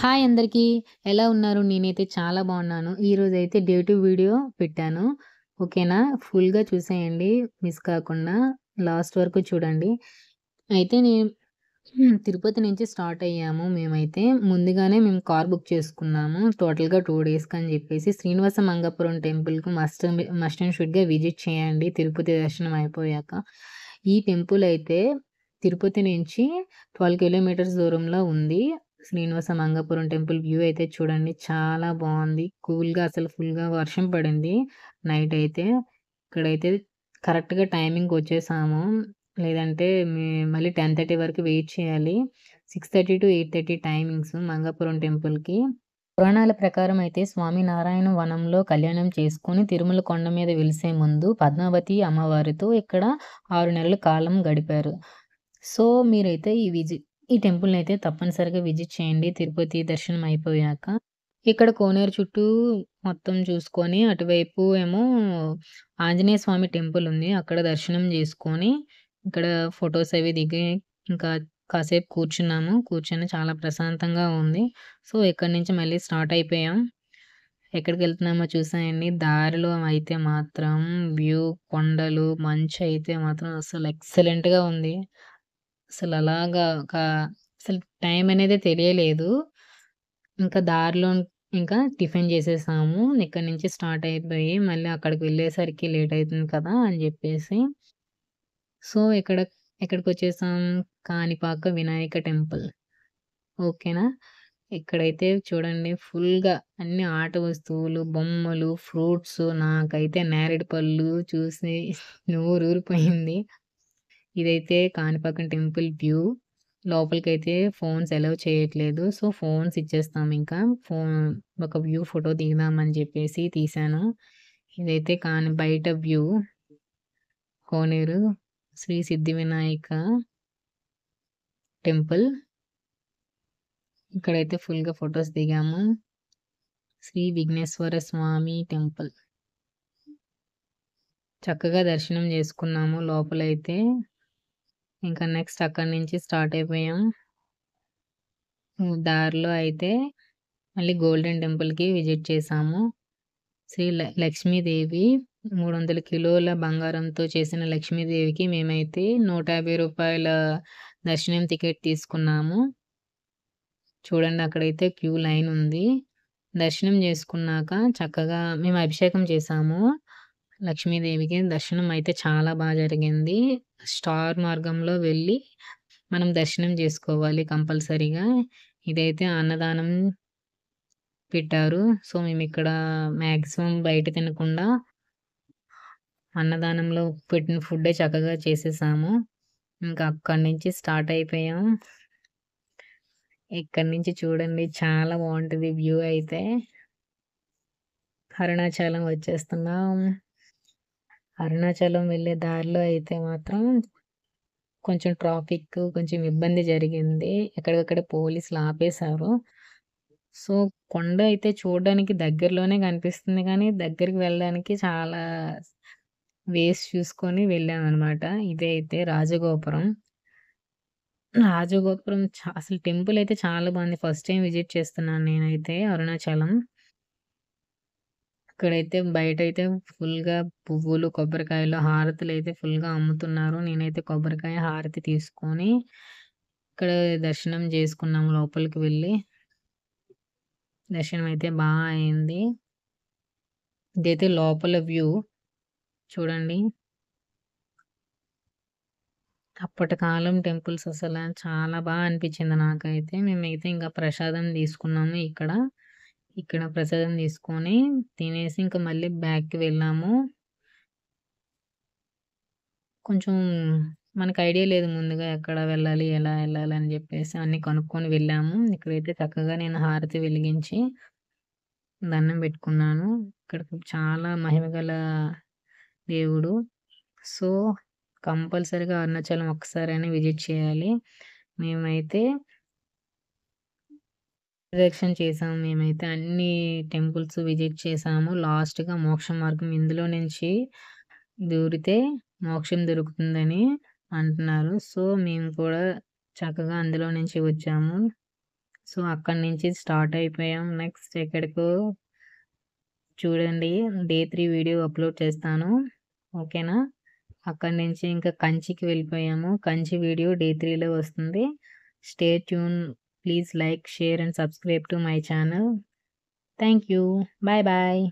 Hi అందరికీ ఎలా ఉన్నారు నేనైతే చాలా బాగున్నాను ఈరోజు అయితే టు వీడియో పెట్టాను ఓకేనా ఫుల్గా చూసేయండి మిస్ కాకుండా లాస్ట్ వరకు చూడండి అయితే నేను తిరుపతి నుంచి స్టార్ట్ అయ్యాము మేమైతే ముందుగానే మేము కార్ బుక్ చేసుకున్నాము టోటల్గా టూ డేస్కి అని చెప్పేసి శ్రీనివాస మంగపురం టెంపుల్కు మస్ట్ మస్ట్ అండ్ షుడ్గా విజిట్ చేయండి తిరుపతి దర్శనం అయిపోయాక ఈ టెంపుల్ అయితే తిరుపతి నుంచి ట్వెల్వ్ కిలోమీటర్స్ దూరంలో ఉంది శ్రీనివాస మంగాపురం టెంపుల్ వ్యూ అయితే చూడండి చాలా బాగుంది కూల్గా అసలు ఫుల్గా వర్షం పడింది నైట్ అయితే ఇక్కడైతే కరెక్ట్గా టైమింగ్ వచ్చేసాము లేదంటే మళ్ళీ టెన్ థర్టీ వరకు వెయిట్ చేయాలి six thirty to eight thirty timings Mangapuram టెంపుల్కి పురాణాల ప్రకారం అయితే స్వామి నారాయణ వనంలో కళ్యాణం చేసుకుని తిరుమల కొండ మీద వెలిసే ముందు పద్మావతి అమ్మవారితో ఇక్కడ ఆరు నెలల కాలం గడిపారు సో మీరైతే ఈ విజిట్ ఈ టెంపుల్ అయితే తప్పనిసరిగా విజిట్ చేయండి తిరుపతి దర్శనం అయిపోయాక ఇక్కడ కోనేరు చుట్టూ మొత్తం చూసుకొని అటువైపు ఏమో ఆంజనేయ స్వామి టెంపుల్ ఉంది అక్కడ దర్శనం చేసుకొని ఇక్కడ ఫొటోస్ అవి దిగి ఇంకా కాసేపు కూర్చున్నాము కూర్చొని చాలా ప్రశాంతంగా ఉంది సో ఇక్కడ నుంచి మళ్ళీ స్టార్ట్ అయిపోయాం ఎక్కడికి వెళ్తున్నామో చూసాయండి దారిలో అయితే మాత్రం వ్యూ కొండలు మంచు అయితే మాత్రం అసలు ఎక్సలెంట్గా ఉంది అసలు అలాగా ఒక అసలు టైం అనేది తెలియలేదు ఇంకా దారిలో ఇంకా టిఫిన్ చేసేసాము ఇక్కడ నుంచి స్టార్ట్ అయిపోయి మళ్ళీ అక్కడికి వెళ్ళేసరికి లేట్ అవుతుంది కదా అని చెప్పేసి సో ఇక్కడ ఎక్కడికి వచ్చేసాం కాణిపాక వినాయక టెంపుల్ ఓకేనా ఇక్కడైతే చూడండి ఫుల్గా అన్ని ఆట వస్తువులు బొమ్మలు ఫ్రూట్స్ నాకైతే నేరేడు పళ్ళు చూసి నూరు ఊరిపోయింది ఇదైతే కాణిపాకం టెంపుల్ వ్యూ లోపలికైతే ఫోన్స్ అలౌ చేయట్లేదు సో ఫోన్స్ ఇచ్చేస్తాం ఇంకా ఫోన్ ఒక వ్యూ ఫోటో దిగుదామని చెప్పేసి తీశాను ఇదైతే కాని బయట వ్యూ కోనేరు శ్రీ సిద్ధి వినాయక టెంపుల్ ఇక్కడైతే ఫుల్గా ఫొటోస్ దిగాము శ్రీ విఘ్నేశ్వర స్వామి టెంపుల్ చక్కగా దర్శనం చేసుకున్నాము లోపలైతే ఇంకా నెక్స్ట్ అక్కడి నుంచి స్టార్ట్ అయిపోయాం దారిలో అయితే మళ్ళీ గోల్డెన్ టెంపుల్కి విజిట్ చేసాము శ్రీ లక్ష్మీదేవి మూడు వందల కిలోల బంగారంతో చేసిన లక్ష్మీదేవికి మేమైతే నూట యాభై రూపాయల దర్శనం టికెట్ తీసుకున్నాము చూడండి అక్కడైతే క్యూ లైన్ ఉంది దర్శనం చేసుకున్నాక చక్కగా మేము అభిషేకం చేసాము లక్ష్మీదేవికి దర్శనం అయితే చాలా బాగా జరిగింది స్టార్ మార్గంలో వెళ్ళి మనం దర్శనం చేసుకోవాలి కంపల్సరీగా ఇదైతే అన్నదానం పెట్టారు సో మేము ఇక్కడ మ్యాక్సిమం బయట తినకుండా అన్నదానంలో పెట్టిన ఫుడ్డే చక్కగా చేసేసాము ఇంకా అక్కడి నుంచి స్టార్ట్ అయిపోయాం ఇక్కడి నుంచి చూడండి చాలా బాగుంటుంది వ్యూ అయితే అరుణాచలం వచ్చేస్తున్నాం అరుణాచలం వెళ్ళే దారిలో అయితే మాత్రం కొంచెం ట్రాఫిక్ కొంచెం ఇబ్బంది జరిగింది ఎక్కడికక్కడ పోలీసులు ఆపేశారు సో కొండ అయితే చూడడానికి దగ్గరలోనే కనిపిస్తుంది కానీ దగ్గరికి వెళ్ళడానికి చాలా వేస్ చూసుకొని వెళ్ళామన్నమాట ఇదే అయితే రాజగోపురం రాజగోపురం అసలు టెంపుల్ అయితే చాలా బాగుంది ఫస్ట్ టైం విజిట్ చేస్తున్నాను నేనైతే అరుణాచలం ఇక్కడైతే బయట అయితే ఫుల్గా పువ్వులు కొబ్బరికాయలు హారతులు అయితే ఫుల్గా అమ్ముతున్నారు నేనైతే కొబ్బరికాయ హారతి తీసుకొని ఇక్కడ దర్శనం చేసుకున్నాము లోపలికి వెళ్ళి దర్శనం అయితే బాగా అయింది ఇదైతే లోపల వ్యూ చూడండి అప్పటి కాలం టెంపుల్స్ అసలు చాలా బాగా అనిపించింది నాకైతే మేమైతే ఇంకా ప్రసాదం తీసుకున్నాము ఇక్కడ ఇక్కడ ప్రసాదం తీసుకొని తినేసి ఇంకా మళ్ళీ బ్యాక్కి వెళ్ళాము కొంచెం మనకు ఐడియా లేదు ముందుగా ఎక్కడ వెళ్ళాలి ఎలా వెళ్ళాలి అని చెప్పేసి అన్నీ కనుక్కొని వెళ్ళాము ఇక్కడైతే చక్కగా నేను హారతి వెలిగించి దండం పెట్టుకున్నాను ఇక్కడ చాలా మహిమగల దేవుడు సో కంపల్సరిగా అరుణాచలం అని విజిట్ చేయాలి మేమైతే ప్రదక్షిణ చేసాము మేమైతే అన్ని టెంపుల్స్ విజిట్ చేసాము లాస్ట్గా మోక్ష మార్గం ఇందులో నుంచి దూరితే మోక్షం దొరుకుతుందని అంటున్నారు సో మేము కూడా చక్కగా అందులో నుంచి వచ్చాము సో అక్కడి నుంచి స్టార్ట్ అయిపోయాం నెక్స్ట్ ఎక్కడికో చూడండి డే త్రీ వీడియో అప్లోడ్ చేస్తాను ఓకేనా అక్కడి నుంచి ఇంకా కంచికి వెళ్ళిపోయాము కంచి వీడియో డే త్రీలో వస్తుంది stay tune Please like, share and subscribe to my channel. Thank you. Bye bye.